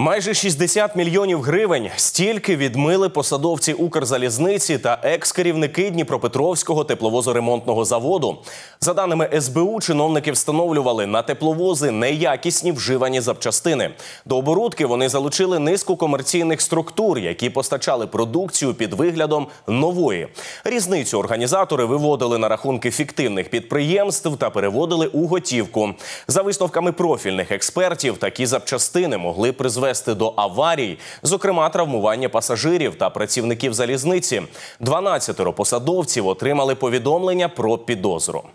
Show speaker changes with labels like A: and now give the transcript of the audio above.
A: Майже 60 мільйонів гривень стільки відмили посадовці Укрзалізниці та екс-керівники Дніпропетровського тепловозоремонтного заводу. За даними СБУ, чиновники встановлювали на тепловози неякісні вживані запчастини. До оборудки вони залучили низку комерційних структур, які постачали продукцію під виглядом нової. Різницю організатори виводили на рахунки фіктивних підприємств та переводили у готівку. За висновками профільних експертів, такі запчастини могли призвести призвести до аварій, зокрема травмування пасажирів та працівників залізниці. дванадцятеро посадовців отримали повідомлення про підозру.